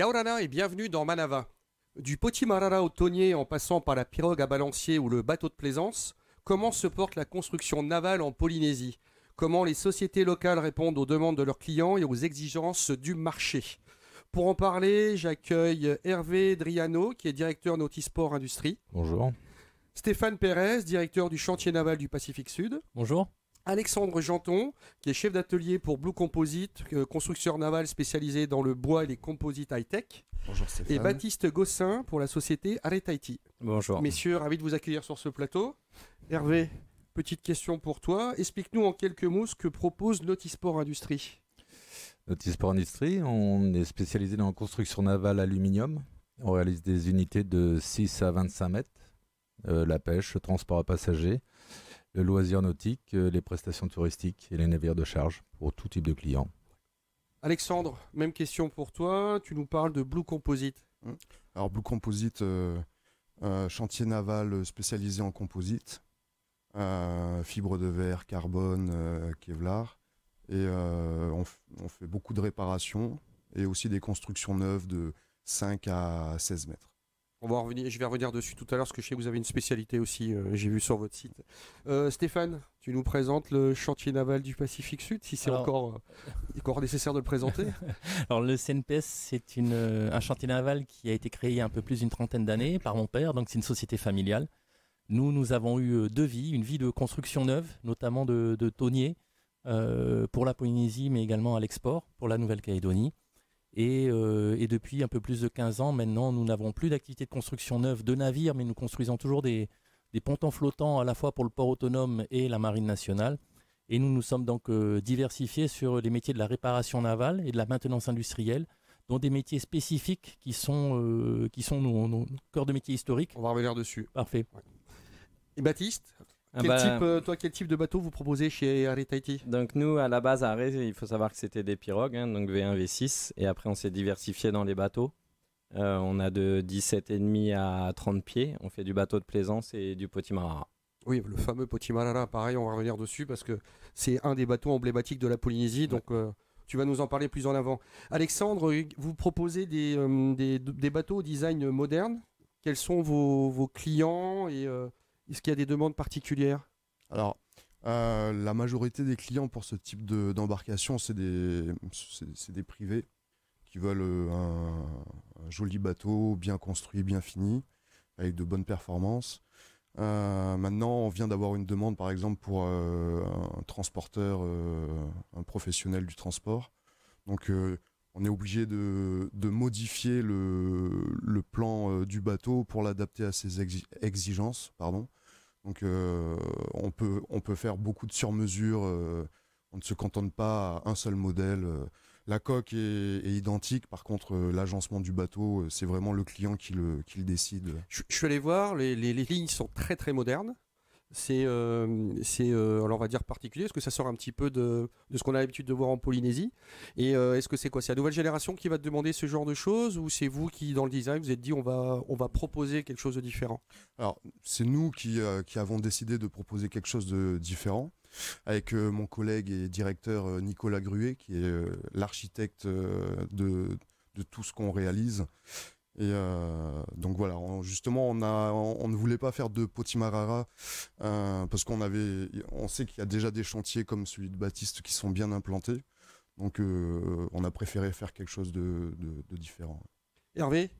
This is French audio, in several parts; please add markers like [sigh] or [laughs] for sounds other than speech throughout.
Yaurana et bienvenue dans Manava. Du marara au tonier en passant par la pirogue à balancier ou le bateau de plaisance, comment se porte la construction navale en Polynésie Comment les sociétés locales répondent aux demandes de leurs clients et aux exigences du marché Pour en parler, j'accueille Hervé Driano, qui est directeur Nautisport Industrie. Bonjour. Stéphane Pérez, directeur du chantier naval du Pacifique Sud. Bonjour. Alexandre Janton, qui est chef d'atelier pour Blue Composite, euh, constructeur naval spécialisé dans le bois et les composites high-tech. Bonjour Et Baptiste Gossin pour la société Arrête Haïti. Bonjour. Messieurs, ravi de vous accueillir sur ce plateau. Hervé, petite question pour toi. Explique-nous en quelques mots ce que propose Notisport Industrie. Notisport Industrie, on est spécialisé dans la construction navale aluminium. On réalise des unités de 6 à 25 mètres, euh, la pêche, le transport à passagers le loisir nautique, euh, les prestations touristiques et les navires de charge pour tout type de clients. Alexandre, même question pour toi. Tu nous parles de Blue Composite. Hum. Alors Blue Composite, euh, euh, chantier naval spécialisé en composite, fibre de verre, carbone, Kevlar. Et on, on, fait beaucoup de réparations et aussi des constructions neuves de 5 à 16 mètres. On va revenir, je vais revenir dessus tout à l'heure parce que je sais que vous avez une spécialité aussi, euh, j'ai vu sur votre site. Euh, Stéphane, tu nous présentes le chantier naval du Pacifique Sud, si c'est encore, euh, encore nécessaire de le présenter. [laughs] Alors le CNPS, c'est un chantier naval qui a été créé il y a un peu plus d'une trentaine d'années par mon père, donc c'est une société familiale. Nous, nous avons eu deux vies, une vie de construction neuve, notamment de, de tonnier pour la Polynésie, mais également à l'export pour la Nouvelle-Calédonie. Euh, et, depuis un peu plus de 15 ans, maintenant, nous n'avons plus d'activité de construction neuve de navires, mais nous construisons toujours des, pontons flottants à la fois pour le port autonome et la marine nationale. Et nous nous sommes donc euh, diversifiés sur les métiers de la réparation navale et de la maintenance industrielle, dont des métiers spécifiques qui sont, euh, qui sont nos, corps de métiers historiques. On va revenir dessus. Parfait. Et Baptiste ah bah, euh, toi, quel type de bateau vous proposez chez Ari Tahiti Donc nous, à la base, à il faut savoir que c'était des pirogues, hein, donc V1, V6, et après on s'est diversifié dans les bateaux. Euh, on a de 17,5 à 30 pieds, on fait du bateau de plaisance et du potimarara. Oui, le fameux potimarara, pareil, on va revenir dessus parce que c'est un des bateaux emblématiques de la Polynésie, donc euh, tu vas nous en parler plus en avant. Alexandre, vous proposez des, des, bateaux au design moderne, quels sont vos, vos clients et est-ce qu'il y a des demandes particulières Alors, euh, la majorité des clients pour ce type d'embarcation, c'est des, privés qui veulent euh, un, joli bateau, bien construit, bien fini, avec de bonnes performances. Euh, maintenant, on vient d'avoir une demande, par exemple, pour un transporteur, un professionnel du transport. Donc, on est obligé de, modifier le, plan du bateau pour l'adapter à ses exigences. Pardon. Donc euh, on, peut, faire beaucoup de surmesures. Euh, on ne se contente pas à un seul modèle. Euh. La coque est, identique, par contre l'agencement du bateau, c'est vraiment le client qui le, décide. Je, suis allé voir, les lignes sont très très modernes, c'est, euh, c'est euh, alors on va dire particulier Est-ce que ça sort un petit peu de, de ce qu'on a l'habitude de voir en Polynésie Et euh, est-ce que c'est quoi C'est la nouvelle génération qui va te demander ce genre de choses ou c'est vous qui, dans le design, vous êtes dit on va, on va proposer quelque chose de différent Alors, c'est nous qui, qui, avons décidé de proposer quelque chose de différent avec mon collègue et directeur Nicolas Gruet, qui est l'architecte de, de tout ce qu'on réalise, et euh, donc voilà, justement, on, a, on, ne voulait pas faire de Potimarara euh, parce qu'on avait, on sait qu'il y a déjà des chantiers comme celui de Baptiste qui sont bien implantés. Donc euh, on a préféré faire quelque chose de, différent. Hervé,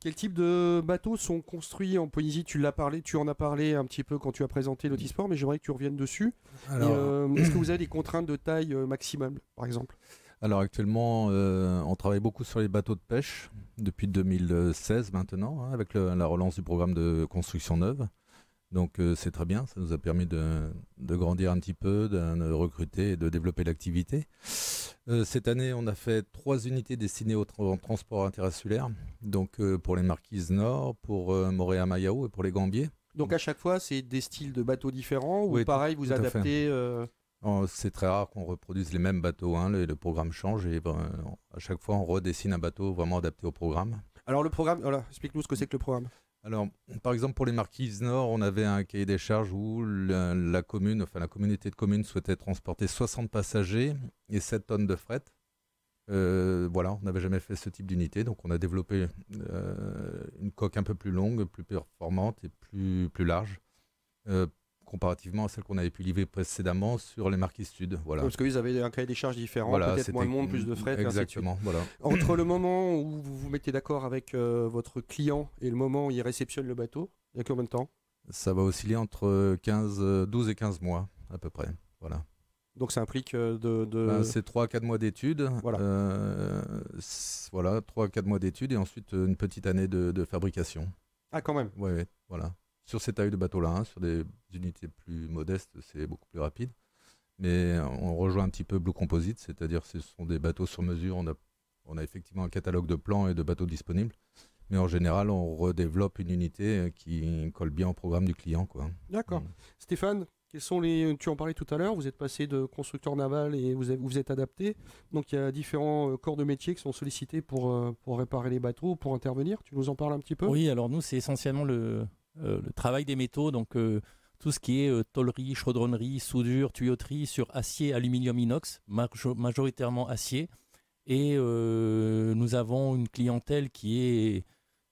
quel type de bateaux sont construits en Polynésie Tu l'as parlé, tu en as parlé un petit peu quand tu as présenté sport mais j'aimerais que tu reviennes dessus. Est-ce que vous avez des contraintes de taille maximum, par exemple alors actuellement, euh, on travaille beaucoup sur les bateaux de pêche depuis 2016 maintenant, hein, avec la relance du programme de construction neuve. Donc euh, c'est très bien, ça nous a permis de, grandir un petit peu, de, recruter et de développer l'activité. Euh, cette année, on a fait trois unités destinées au transport interinsulaire, donc pour les Marquises Nord, pour Moréa Mayao et pour les Gambiers. Donc à chaque fois, c'est des styles de bateaux différents ou pareil, vous adaptez Oh, c'est très rare qu'on reproduise les mêmes bateaux. Hein. Le, programme change et ben, à chaque fois, on redessine un bateau vraiment adapté au programme. Alors, le programme, voilà, explique-nous ce que c'est que le programme. Alors, par exemple, pour les Marquises Nord, on avait un cahier des charges où la, commune, enfin la communauté de communes souhaitait transporter 60 passagers et 7 tonnes de fret. Euh, voilà, on n'avait jamais fait ce type d'unité, donc on a développé euh, une coque un peu plus longue, plus performante et plus, plus large euh, comparativement à celles qu'on avait pu livrer précédemment sur les marquis sud. Voilà. Parce que vous avez un cahier des charges différent, peut-être moins de monde, plus de frais. Exactement. Voilà. Entre le moment où vous vous mettez d'accord avec euh, votre client et le moment où il réceptionne le bateau, il y a combien de temps Ça va osciller entre 15, 12 et 15 mois à peu près. Voilà. Donc ça implique euh, de... Ben, c'est 3-4 mois d'études. Voilà. Euh, voilà, 3-4 mois d'études et ensuite une petite année de, fabrication. Ah quand même Oui, ouais, voilà sur ces tailles de bateaux-là. Hein, sur des unités plus modestes, c'est beaucoup plus rapide. Mais on rejoint un petit peu Blue Composite, c'est-à-dire ce sont des bateaux sur mesure. On a, on a effectivement un catalogue de plans et de bateaux disponibles. Mais en général, on redéveloppe une unité qui colle bien au programme du client. D'accord. Stéphane, quels sont les Tu en parlais tout à l'heure. Vous êtes passé de constructeur naval et vous vous êtes adapté. Donc il y a différents euh, corps de métier qui sont sollicités pour euh, pour réparer les bateaux, pour intervenir. Tu nous en parles un petit peu Oui. Alors nous, c'est essentiellement le euh, le travail des métaux, donc euh, tout ce qui est euh, tôlerie, chaudronnerie, soudure, tuyauterie sur acier, aluminium, inox, majoritairement acier. Et nous avons une clientèle qui est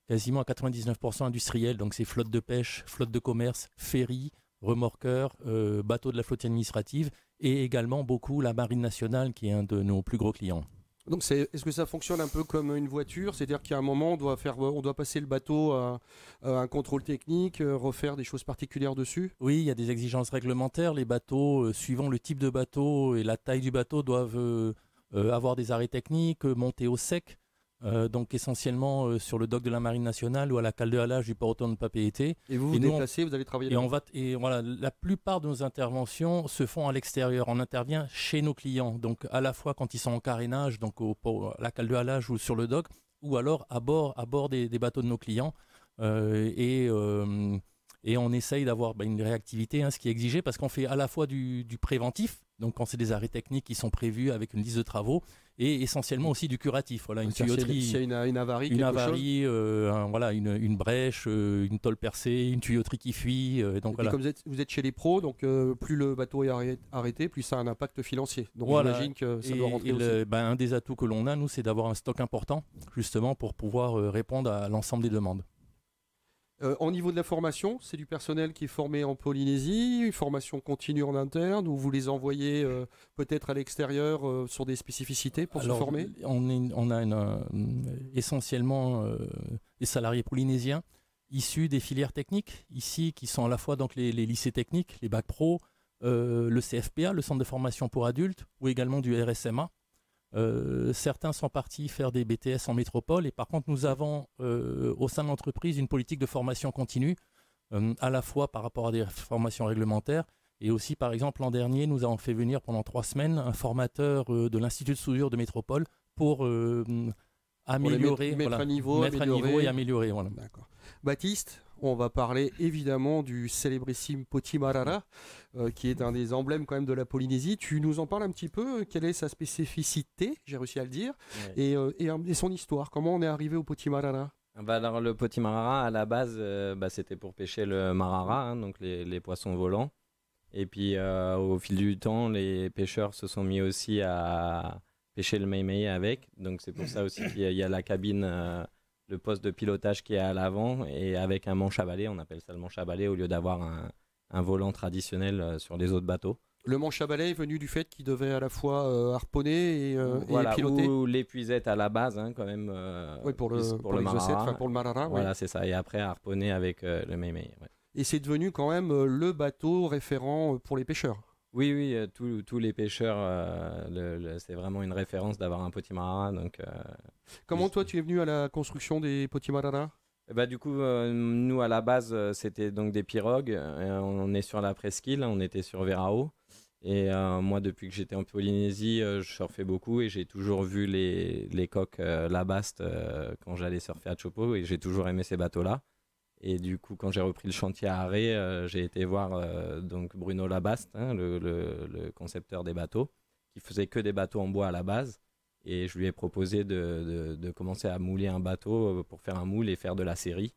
quasiment à 99% industrielle, donc c'est flotte de pêche, flotte de commerce, ferry, remorqueurs, bateaux de la flotte administrative, et également beaucoup la Marine nationale qui est un de nos plus gros clients. Donc c'est, est-ce que ça fonctionne un peu comme une voiture C'est-à-dire qu'à un moment, on doit, faire, on doit passer le bateau à, un contrôle technique, euh, refaire des choses particulières dessus Oui, il y a des exigences réglementaires. Les bateaux, euh, suivant le type de bateau et la taille du bateau, doivent euh, avoir des arrêts techniques, monter au sec. Euh, donc essentiellement euh, sur le dock de la Marine nationale ou à la cale de halage du port autonome de Papeete. Et vous vous déplacez, vous allez travailler. Et on va et voilà, la plupart de nos interventions se font à l'extérieur. On intervient chez nos clients, donc à la fois quand ils sont en carénage, donc au à la cale de halage ou sur le dock, ou alors à bord à bord des, bateaux de nos clients. Euh, et on essaye d'avoir bah, une réactivité, hein, ce qui est exigé, parce qu'on fait à la fois du préventif, donc quand c'est des arrêts techniques qui sont prévus avec une liste de travaux et essentiellement aussi du curatif. Voilà, une tuyauterie, une, avarie, une euh, voilà, une, brèche, euh, une tôle percée, une tuyauterie qui fuit. Euh, donc vous êtes, chez les pros, donc plus le bateau est arrêté, plus ça a un impact financier. Donc j'imagine que ça doit rentrer. Ben, un des atouts que l'on a, nous, c'est d'avoir un stock important justement pour pouvoir répondre à l'ensemble des demandes en euh, niveau de la formation, c'est du personnel qui est formé en Polynésie, une formation continue en interne, ou vous les envoyez euh, peut-être à l'extérieur euh, sur des spécificités pour se former on, a essentiellement des salariés polynésiens issus des filières techniques, ici qui sont à la fois donc les, les lycées techniques, les bacs pro, le CFPA, le centre de formation pour adultes, ou également du RSMA. Euh, certains sont partis faire des BTS en métropole et par contre nous avons euh, au sein de l'entreprise une politique de formation continue euh, à la fois par rapport à des formations réglementaires et aussi par exemple l'an dernier nous avons fait venir pendant trois semaines un formateur de l'Institut de soudure de métropole pour améliorer, mettre, à niveau, et améliorer. Voilà. Baptiste, on va parler évidemment du célébrissime Potimarara, euh, qui est un des emblèmes quand même de la Polynésie. Tu nous en parles un petit peu, euh, quelle est sa spécificité, j'ai réussi à le dire, euh, et, son histoire, comment on est arrivé au Potimarara ah bah alors le Potimarara, à la base, bah, c'était pour pêcher le marara, hein, donc les, poissons volants. Et puis au fil du temps, les pêcheurs se sont mis aussi à pêcher le meimei avec. Donc c'est pour ça aussi qu'il y, a la cabine le poste de pilotage qui est à l'avant et avec un manche à balai, on appelle ça le manche à balai au lieu d'avoir un, volant traditionnel euh, sur les autres bateaux. Le manche à balai est venu du fait qu'il devait à la fois euh, harponner et, euh, piloter. Ou l'épuisette à la base, hein, quand même. oui, pour le, pour, le marara. Voilà, c'est ça. Et après, harponner avec le mémé. Ouais. Et c'est devenu quand même le bateau référent pour les pêcheurs. Oui, oui, tous les pêcheurs, c'est vraiment une référence d'avoir un petit marara. Donc, Comment toi tu es venu à la construction des Potimarara eh ben, du coup, euh, nous à la base, euh, c'était donc des pirogues. Euh, on est sur la presqu'île, on était sur Verao. Et moi, depuis que j'étais en Polynésie, je surfais beaucoup et j'ai toujours vu les, les coques Labaste quand j'allais surfer à Chopo et j'ai toujours aimé ces bateaux-là. Et du coup, quand j'ai repris le chantier à Arrée, j'ai été voir donc Bruno Labaste, hein, le, le, concepteur des bateaux, qui faisait que des bateaux en bois à la base et je lui ai proposé de, de, commencer à mouler un bateau euh, pour faire un moule et faire de la série.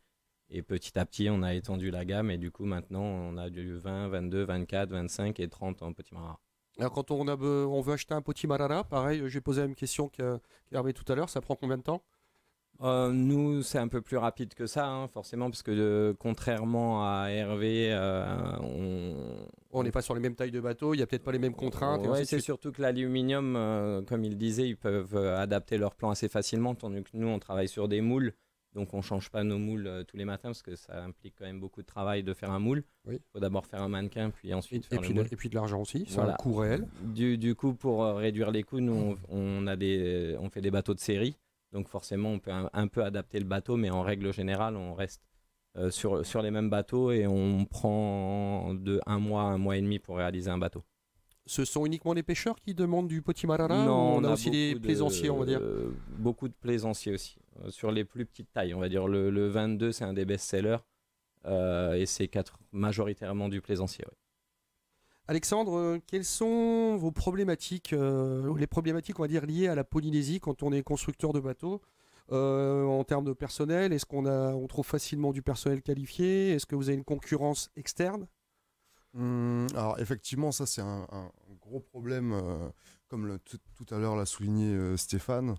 Et petit à petit, on a étendu la gamme et du coup, maintenant, on a du 20, 22, 24, 25 et 30 en petit marin. Alors, quand on, a, on veut acheter un petit marara, pareil, j'ai posé la même question qu'Hervé tout à l'heure, ça prend combien de temps euh, nous, c'est un peu plus rapide que ça, hein, forcément, parce que euh, contrairement à Hervé, euh, on n'est pas sur les mêmes tailles de bateaux. il n'y a peut-être pas les mêmes contraintes. c'est surtout que l'aluminium, comme il disait, ils peuvent adapter leur plan assez facilement, tandis que nous, on travaille sur des moules. Donc on ne change pas nos moules tous les matins parce que ça implique quand même beaucoup de travail de faire un moule. Il faut d'abord faire un mannequin, puis ensuite et, puis De, l'argent aussi, c'est un coût réel. Du, coup, pour réduire les coûts, nous on fait des bateaux de série. Donc forcément, on peut un, peu adapter le bateau, mais en règle générale, on reste euh, sur, sur les mêmes bateaux et on prend de un mois à un mois et demi pour réaliser un bateau. Ce sont uniquement les pêcheurs qui demandent du potimarara Non, on, a, aussi des plaisanciers, on va dire. beaucoup de plaisanciers aussi, euh, sur les plus petites tailles, on va dire. Le, 22, c'est un des best-sellers euh, et c'est majoritairement du plaisancier. Alexandre, euh, quelles sont vos problématiques, euh, les problématiques, on va dire, liées à la Polynésie quand on est constructeur de bateaux euh, en termes de personnel Est-ce qu'on on trouve facilement du personnel qualifié Est-ce que vous avez une concurrence externe mmh, Alors effectivement, ça c'est un, gros problème, comme tout à l'heure l'a souligné Stéphane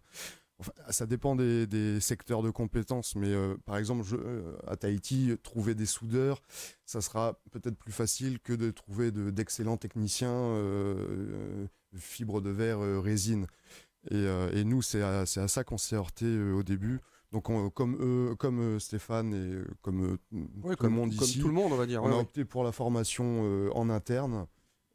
ça dépend des, secteurs de compétences, mais euh, par exemple, je, euh, à Tahiti, trouver des soudeurs, ça sera peut-être plus facile que de trouver d'excellents techniciens euh, fibres de verre, résine. Et, nous, c'est à, ça qu'on s'est heurté au début. Donc, comme comme Stéphane et comme, tout comme, le monde ici, tout le monde, on va dire, on a opté pour la formation en interne.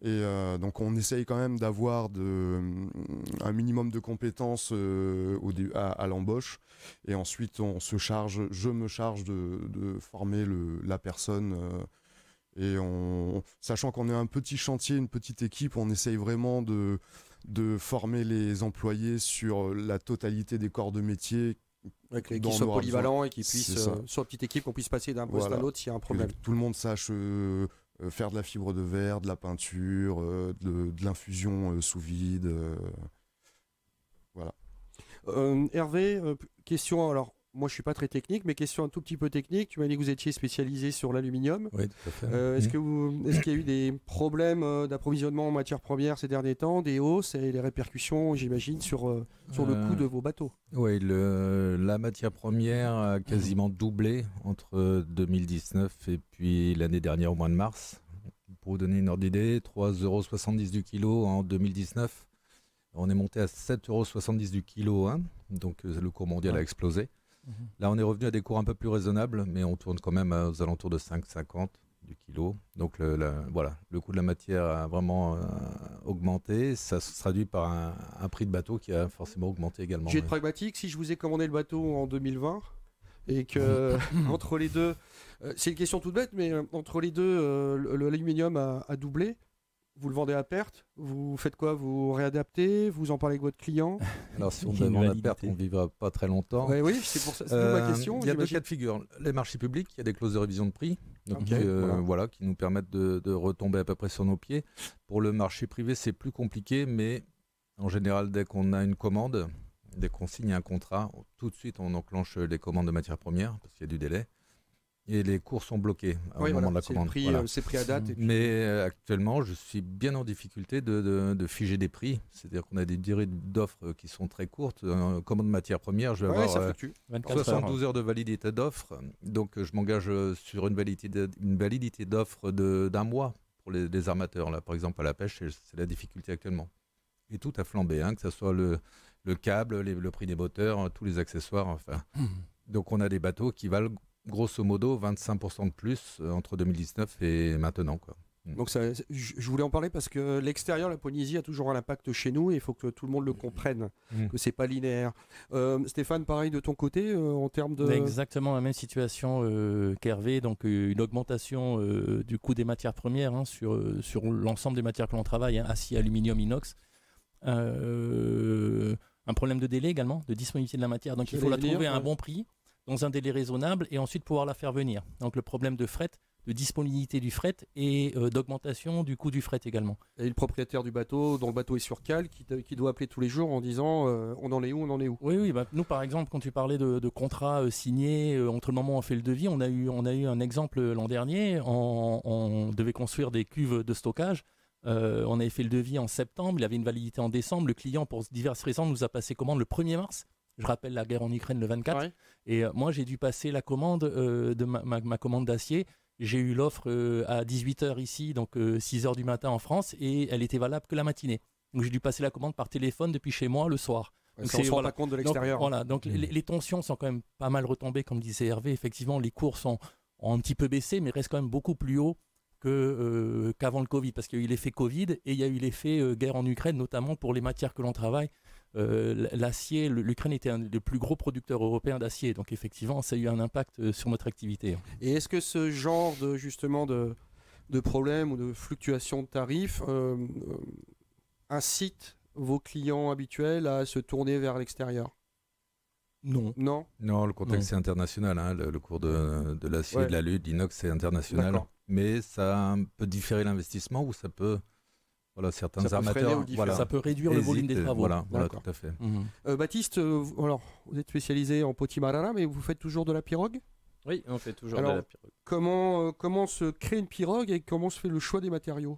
Et euh, donc on essaye quand même d'avoir un minimum de compétences euh, au, à, l'embauche. Et ensuite on se charge, je me charge de, former le, la personne. Euh, et on, sachant qu'on est un petit chantier, une petite équipe, on essaye vraiment de, de former les employés sur la totalité des corps de métier qui soient polyvalents et qui puissent, sur une petite équipe, qu'on puisse passer d'un poste à l'autre s'il y a un problème. Que tout le monde sache euh, faire de la fibre de verre, de la peinture, euh, de, l'infusion euh, sous vide. voilà. Hervé, question alors moi je suis pas très technique, mais question un tout petit peu technique. Tu m'as dit que vous étiez spécialisé sur l'aluminium. Oui, tout à fait. Euh, est-ce, qu'il y a eu des problèmes euh, d'approvisionnement en matière première ces derniers temps, des hausses et les répercussions, j'imagine, sur, euh, sur le coût de vos bateaux Oui, la matière première a quasiment doublé entre 2019 et puis l'année dernière au mois de mars. Pour vous donner une ordre d'idée, 3,70 euros du kilo en 2019. On est monté à 7,70 euros du kilo, donc le cours mondial a explosé. Là, on est revenu à des cours un peu plus raisonnables, mais on tourne quand même aux alentours de 5,50 du kilo. Donc le, voilà, le coût de la matière a vraiment euh, augmenté. Ça se traduit par un, prix de bateau qui a forcément augmenté également. J'ai pragmatique. Si je vous ai commandé le bateau en 2020 et que [laughs] entre les deux, euh, c'est une question toute bête, mais euh, entre les deux, l'aluminium a, doublé. Vous le vendez à perte Vous faites quoi Vous réadaptez Vous en parlez avec votre client [laughs] Alors, si on vend à perte, on ne vivra pas très longtemps. oui, c'est pour ça. ma euh, question. Il y a deux cas de figure. Les marchés publics, il y a des clauses de révision de prix euh, voilà. qui nous permettent de, de, retomber à peu près sur nos pieds. Pour le marché privé, c'est plus compliqué, mais en général, dès qu'on a une commande, dès qu'on signe un contrat, tout de suite, on enclenche les commandes de matières premières parce qu'il y a du délai et les cours sont bloqués au moment de la commande. Euh, c'est pris, à date. Mais euh, actuellement, je suis bien en difficulté de, figer des prix. C'est-à-dire qu'on a des durées d'offres euh, qui sont très courtes. Comme de matière première, je vais avoir 72 heures, de validité d'offres. Donc je m'engage sur une validité, d'offre d'offres d'un mois pour les, armateurs. Là, par exemple, à la pêche, c'est la difficulté actuellement. Et tout a flambé, hein, que ce soit le, le câble, le prix des moteurs, tous les accessoires. Enfin. Mmh. Donc on a des bateaux qui valent grosso modo 25% de plus euh, entre 2019 et maintenant. Mm. Donc je voulais en parler parce que l'extérieur, la Polynésie a toujours un impact chez nous et il faut que tout le monde le mm. comprenne, mm. que c'est pas linéaire. Euh, Stéphane, pareil de ton côté euh, en termes de... Exactement la même situation euh, qu'Hervé, donc une augmentation du coût des matières premières hein, sur, sur l'ensemble des matières que l'on travaille, hein, acier, aluminium, inox. un problème de délai également, de disponibilité de la matière. Donc il faut la trouver à un bon prix dans un délai raisonnable et ensuite pouvoir la faire venir. Donc le problème de fret, de disponibilité du fret et euh, d'augmentation du coût du fret également. Et le propriétaire du bateau, dont le bateau est sur cale, qui, qui doit appeler tous les jours en disant euh, on en est où, on en est où Oui, oui. Bah, nous, par exemple, quand tu parlais de, de contrats euh, signés entre le moment où on fait le devis, on a eu, on a eu un exemple l'an dernier. On, on, devait construire des cuves de stockage. on avait fait le devis en septembre, il avait une validité en décembre. Le client, pour diverses raisons, nous a passé commande le 1er mars. Je rappelle la guerre en Ukraine le 24. Et euh, moi, j'ai dû passer la commande euh, de ma, commande d'acier. J'ai eu l'offre euh, à 18h ici, donc 6h du matin en France, et elle était valable que la matinée. Donc j'ai dû passer la commande par téléphone depuis chez moi le soir. Donc on se rend pas compte de l'extérieur. Voilà, donc mm. les, tensions sont quand même pas mal retombées, comme disait Hervé. Effectivement, les cours sont un petit peu baissé, mais restent quand même beaucoup plus haut que qu'avant le Covid, parce qu'il y a eu l'effet Covid et il y a eu l'effet guerre en Ukraine, notamment pour les matières que l'on travaille. Euh, l'acier, l'Ukraine était un des plus gros producteurs européens d'acier, donc effectivement, ça a eu un impact euh, sur notre activité. Et est-ce que ce genre de justement de, de problèmes ou de fluctuations de tarifs euh, incite vos clients habituels à se tourner vers l'extérieur non. Non Non, le contexte est international. Hein. le, cours de, de l'acier, de la lutte, l'inox, c'est international. Mais ça peut différer l'investissement ou ça peut voilà, certains ça Peut voilà, ça peut réduire le volume des travaux. Baptiste, alors, vous êtes spécialisé en potimarana, mais vous faites toujours de la pirogue Oui, on fait toujours de la pirogue. Comment, euh, comment se crée une pirogue et comment se fait le choix des matériaux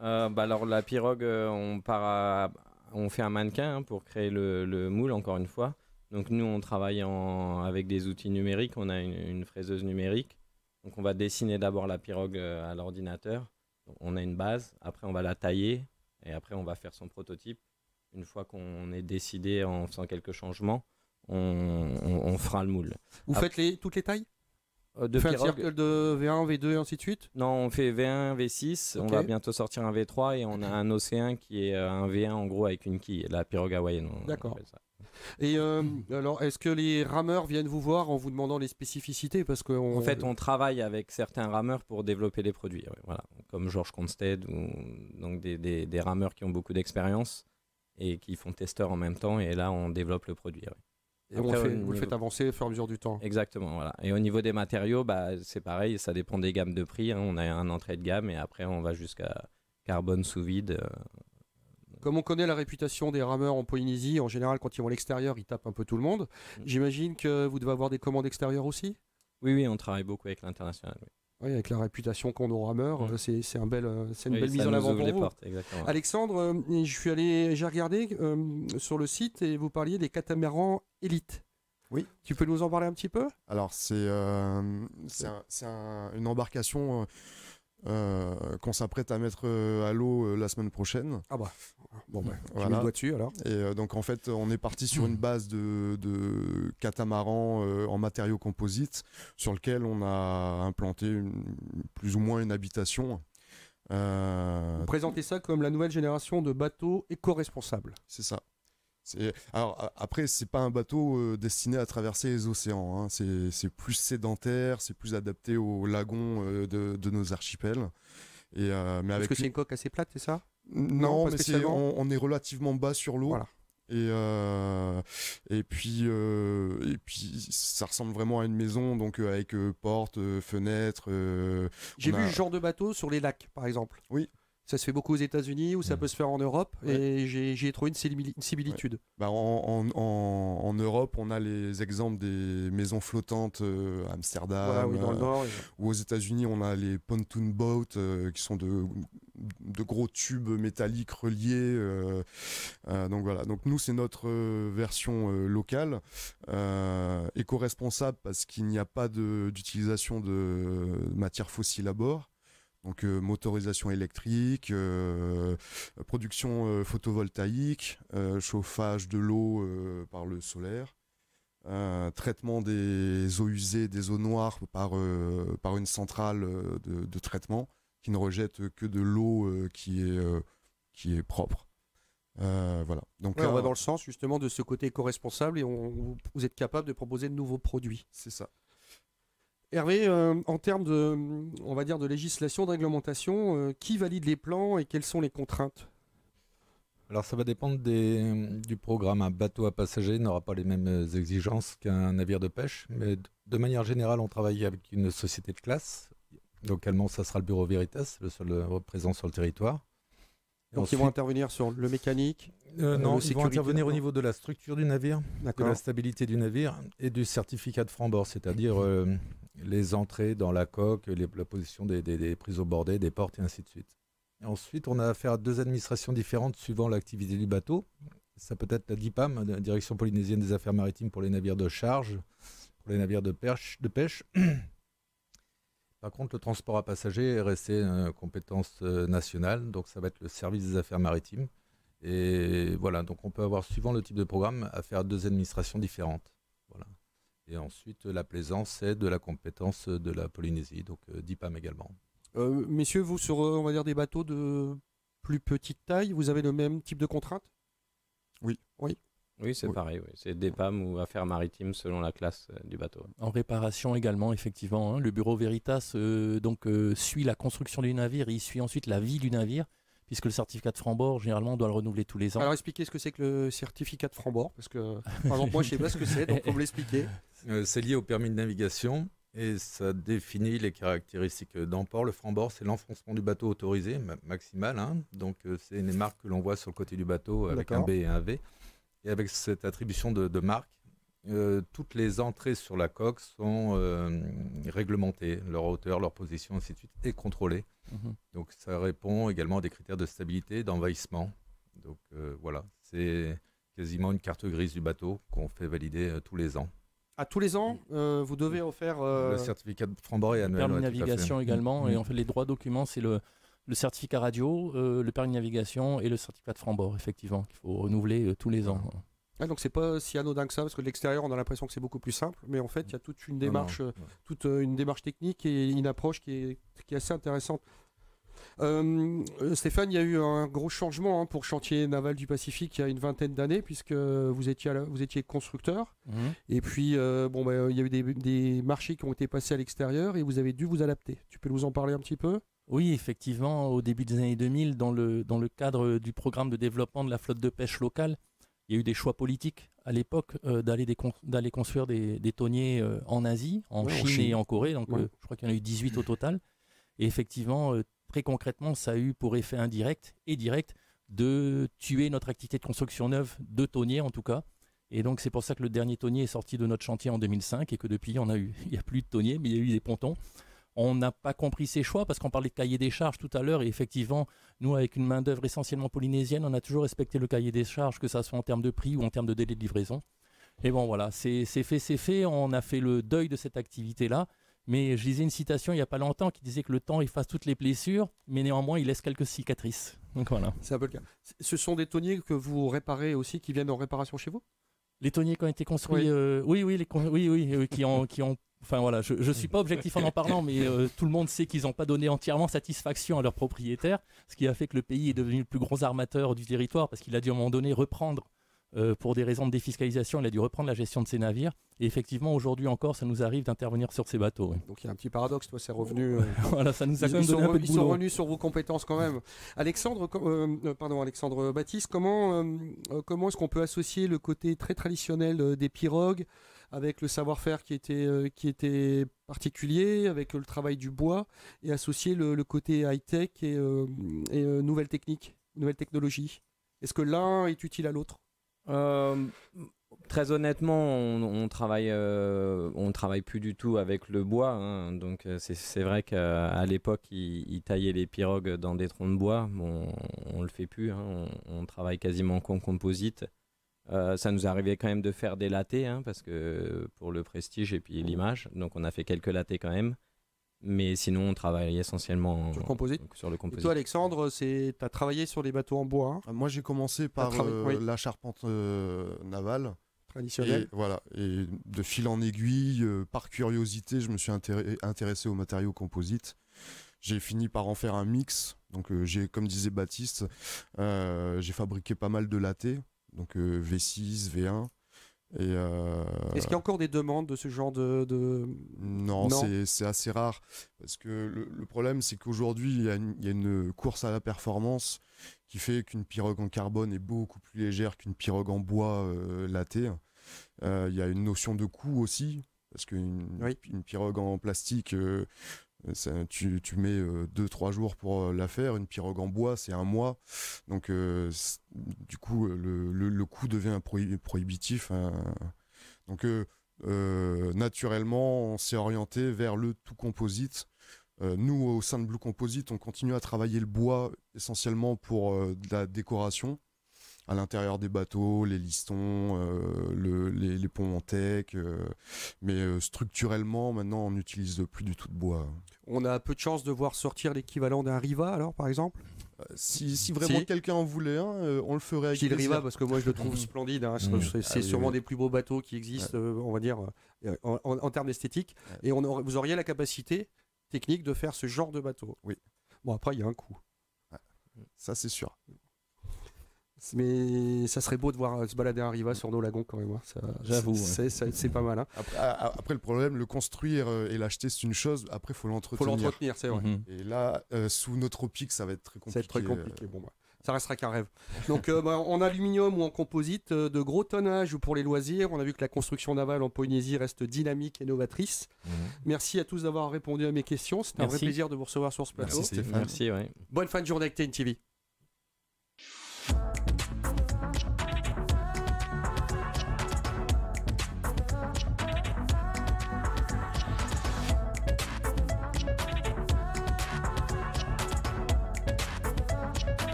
euh, bah Alors, la pirogue, euh, on, part on fait un mannequin hein, pour créer le, moule, encore une fois. Donc, nous, on travaille avec des outils numériques. On a une, une fraiseuse numérique. Donc, on va dessiner d'abord la pirogue à l'ordinateur on a une base, après on va la tailler et après on va faire son prototype. Une fois qu'on est décidé en faisant quelques changements, on, fera le moule. Vous faites les, toutes les tailles euh, de Faire circle de V1, V2 et ainsi de suite Non, on fait V1, V6, on va bientôt sortir un V3 et on a un océan qui est euh, un V1 en gros avec une quille, la pirogue hawaïenne. D'accord. Et euh, alors, est-ce que les rameurs viennent vous voir en vous demandant les spécificités parce que En fait, on travaille avec certains rameurs pour développer les produits. voilà. Comme Georges Consted, ou donc des, rameurs qui ont beaucoup d'expérience et qui font testeur en même temps. Et là, on développe le produit. vous le faites avancer au fur et à mesure du temps. Exactement, Et au niveau des matériaux, bah, c'est pareil, ça dépend des gammes de prix. Hein. On a un entrée de gamme et après on va jusqu'à carbone sous vide. Euh, comme on connaît la réputation des rameurs en Polynésie, en général, quand ils vont à l'extérieur, ils tapent un peu tout le monde. Mm. J'imagine que vous devez avoir des commandes extérieures aussi Oui, oui, on travaille beaucoup avec l'international. Oui. avec la réputation qu'on nos rameurs, mm. c'est un bel, euh, une belle mise en avant pour vous. Alexandre, euh, je suis allé, j'ai regardé euh, sur le site et vous parliez des catamarans élites. Oui. Tu peux nous en parler un petit peu Alors c'est c'est une embarcation qu'on s'apprête à mettre à l'eau la semaine prochaine. Ah bah. Bon, ben, voilà. dois alors. Et euh, donc en fait, on est parti sur une base de, de catamaran euh, en matériaux composites sur lequel on a implanté plus ou moins une habitation. Euh... Présenter ça comme la nouvelle génération de bateaux éco-responsables. C'est ça. Alors après, c'est pas un bateau euh, destiné à traverser les océans. Hein. C'est plus sédentaire, c'est plus adapté aux lagons de, nos archipels. Et, mais avec... que c'est une coque assez plate, c'est ça non, mais on, est relativement bas sur l'eau. Et, euh, et, puis, euh, et puis, ça ressemble vraiment à une maison, donc euh, avec porte, fenêtre. J'ai vu ce genre de bateau sur les lacs, par exemple. Oui. Ça se fait beaucoup aux États-Unis ou ça mm. peut se faire en Europe et j'ai ai trouvé une similitude. Bah, en, Europe, on a les exemples des maisons flottantes euh, à Amsterdam euh, ou aux États-Unis, on a les pontoon boats euh, qui sont de, gros tubes métalliques reliés. donc voilà. Donc nous, c'est notre version locale, éco-responsable parce qu'il n'y a pas d'utilisation de, de matières fossiles à bord. Donc euh, motorisation électrique, euh, euh, production photovoltaïque, chauffage de l'eau par le solaire, traitement des eaux usées, des eaux noires par, par une centrale de, traitement qui ne rejette que de l'eau qui, est, qui est propre. voilà. Donc on va dans le sens justement de ce côté éco-responsable et on, vous êtes capable de proposer de nouveaux produits. C'est ça. Hervé, euh, en termes de, on va dire, de législation, de réglementation, euh, qui valide les plans et quelles sont les contraintes Alors ça va dépendre des, du programme. Un bateau à passagers n'aura pas les mêmes exigences qu'un navire de pêche, mais de manière générale, on travaille avec une société de classe. Localement, ça sera le bureau Veritas, le seul représentant sur le territoire. Donc ils vont intervenir sur le mécanique euh, Non, ils vont intervenir au niveau de la structure du navire, de la stabilité du navire et du certificat de franc-bord, c'est-à-dire les entrées dans la coque, les, la position des, prises au bordé, des portes et ainsi de suite. ensuite, on a affaire à deux administrations différentes suivant l'activité du bateau. Ça peut être la DIPAM, la Direction polynésienne des affaires maritimes pour les navires de charge, pour les navires de, de pêche. [clears throat] Par contre, le transport à passagers est resté compétence euh, nationale, donc ça va être le service des affaires maritimes. Et voilà, donc on peut avoir, suivant le type de programme, affaire à deux administrations différentes. Et ensuite, la plaisance, c'est de la compétence de la Polynésie, donc euh, d'IPAM également. Euh, messieurs, vous, sur euh, on va dire, des bateaux de plus petite taille, vous avez le même type de contraintes Oui. Oui, oui, c'est pareil. Oui. C'est d'IPAM ou affaires maritimes selon la classe du bateau. En réparation également, effectivement. Hein. Le bureau Veritas donc, suit la construction du navire, il suit ensuite la vie du navire puisque le certificat de franc-bord, généralement, on doit le renouveler tous les ans. Alors expliquez ce que c'est que le certificat de franc-bord, parce que, par exemple, moi, je ne sais pas ce que c'est, donc on vous [laughs] l'expliquer. Euh, c'est lié au permis de navigation et ça définit les caractéristiques d'emport. Le franc-bord, c'est l'enfoncement du bateau autorisé, maximal. Hein. Donc, euh, c'est une marque que l'on voit sur le côté du bateau euh, avec un B et un V. Et avec cette attribution de, marque, toutes les entrées sur la coque sont réglementées. Leur hauteur, leur position, ainsi de suite, est contrôlée. Mhm. Donc ça répond également à des critères de stabilité, d'envahissement. Donc euh, voilà, c'est quasiment une carte grise du bateau qu'on fait valider euh, tous les ans. À tous les ans, euh, vous devez offrir le certificat de framboré annuel. Le permis de navigation mhm. également. Et mhm. en fait, les droits documents, c'est le, certificat radio, le permis de navigation et le certificat de franc-bord effectivement, qu'il faut renouveler tous les ans. Donc, ah, donc c'est pas si anodin que ça, parce que de l'extérieur on a l'impression que c'est beaucoup plus simple, mais en fait il y a toute une démarche, euh, toute euh, une démarche technique et une approche qui est, assez intéressante. Euh, Stéphane, il y a eu un gros changement hein, pour Chantier Naval du Pacifique il y a une vingtaine d'années, puisque vous étiez, constructeur. Mhm. Et puis, bon, bah, il y a eu des, marchés qui ont été passés à l'extérieur et vous avez dû vous adapter. Tu peux nous en parler un petit peu Oui, effectivement, au début des années 2000, dans le cadre du programme de développement de la flotte de pêche locale, il y a eu des choix politiques à l'époque euh, d'aller construire des, tonniers euh, en Asie, en, Chine et en Corée. Donc euh, je crois qu'il y en a eu 18 au total. Et effectivement, très concrètement, ça a eu pour effet indirect et direct de tuer notre activité de construction neuve de tonniers en tout cas. Et donc c'est pour ça que le dernier tonnier est sorti de notre chantier en 2005 et que depuis on a eu, [laughs] il n'y a plus de tonniers, mais il y a eu des pontons on n'a pas compris ses choix parce qu'on parlait de cahier des charges tout à l'heure et effectivement, nous, avec une main-d'œuvre essentiellement polynésienne, on a toujours respecté le cahier des charges, que ça soit en termes de prix ou en termes de délai de livraison. Et bon, voilà, c'est fait, c'est fait. On a fait le deuil de cette activité-là. Mais je lisais une citation il n'y a pas longtemps qui disait que le temps efface toutes les blessures, mais néanmoins il laisse quelques cicatrices. Donc voilà. C'est un peu le cas. Ce sont des tonniers que vous réparez aussi, qui viennent en réparation chez vous les tonniers qui ont été construits, oui, euh, oui, oui, les, oui, oui, oui, qui ont, qui ont Enfin voilà, je, ne suis pas objectif en en parlant, mais euh, tout le monde sait qu'ils n'ont pas donné entièrement satisfaction à leurs propriétaires, ce qui a fait que le pays est devenu le plus gros armateur du territoire parce qu'il a dû à un moment donné reprendre. Euh, pour des raisons de défiscalisation, il a dû reprendre la gestion de ses navires. Et effectivement, aujourd'hui encore, ça nous arrive d'intervenir sur ces bateaux. Donc il y a un petit paradoxe, toi, c'est revenu [laughs] euh, voilà, ça nous a ils, revenus sur vos compétences quand même. Alexandre, pardon, Alexandre Baptiste, comment, comment est-ce qu'on peut associer le côté très traditionnel des pirogues avec le savoir-faire qui était euh, qui était particulier, avec euh, le travail du bois et associer le, côté high-tech et, euh, nouvelles techniques, nouvelles technologies. Est-ce que l'un est utile à l'autre Très honnêtement, on, on travaille, plus du tout avec le bois. Hein. donc c'est vrai qu'à l'époque, ils, il taillaient les pirogues dans des troncs de bois. on, ne le fait plus. Hein. On, on, travaille quasiment qu'en composite. Euh, ça nous arrivait quand même de faire des latés, hein, parce que pour le prestige et puis l'image, donc on a fait quelques latés quand même. Mais sinon, on travaille essentiellement sur le composite. Sur Et toi, Alexandre, tu as travaillé sur les bateaux en bois hein euh, Moi, j'ai commencé par euh, la charpente navale. Traditionnelle. Et, voilà. Et de fil en aiguille, par curiosité, je me suis intéressé aux matériaux composites j'ai fini par en faire un mix. Donc j'ai, comme disait Baptiste, j'ai fabriqué pas mal de latés donc V6, euh, V1. Euh, Est-ce qu'il y a encore des demandes de ce genre de... Non, c'est assez rare. Parce que le, problème, c'est qu'aujourd'hui, il, y, a une course à la performance qui fait qu'une pirogue en carbone est beaucoup plus légère qu'une pirogue en bois euh, euh il y a une notion de coût aussi. Parce qu'une pirogue en plastique, tu, tu, mets 2-3 euh, jours pour euh, la faire, une pirogue en bois c'est un mois, donc euh, du coup le, coût devient prohibitif. Hein. Donc naturellement on s'est orienté vers le tout composite. nous au sein de Blue Composite on continue à travailler le bois essentiellement pour la décoration à l'intérieur des bateaux, les listons, euh, les, ponts en tech. Euh, mais euh, structurellement, maintenant, on n'utilise plus du tout de bois. On a peu de chance de voir sortir l'équivalent d'un Riva, alors, par exemple si, vraiment quelqu'un en voulait on le ferait avec le Riva, parce que moi je le trouve [laughs] splendide. Hein. Mmh. C'est ah sûrement des plus beaux bateaux qui existent, on va dire, en, termes d'esthétique. Et on vous auriez la capacité technique de faire ce genre de bateau. Oui. Bon, après, il y a un coût. Ça, c'est sûr. Mais ça serait beau de voir euh, se balader à Riva sur nos lagons quand même. Hein. J'avoue. C'est pas mal. Hein. Après, le problème, le construire euh, et l'acheter, c'est une chose. Après, il faut l'entretenir. faut l'entretenir, c'est vrai. Mhm. Et là, euh, sous nos tropiques, ça va être très compliqué. Ça va être très compliqué. Bon, bah, ça restera qu'un rêve. Donc, bah, en aluminium ou en composite, de gros tonnages ou pour les loisirs. On a vu que la construction navale en Polynésie reste dynamique et novatrice. Mhm. Merci à tous d'avoir répondu à mes questions. C'était un vrai plaisir de vous recevoir sur ce plateau. Merci, Bonne fin de journée avec TNTV.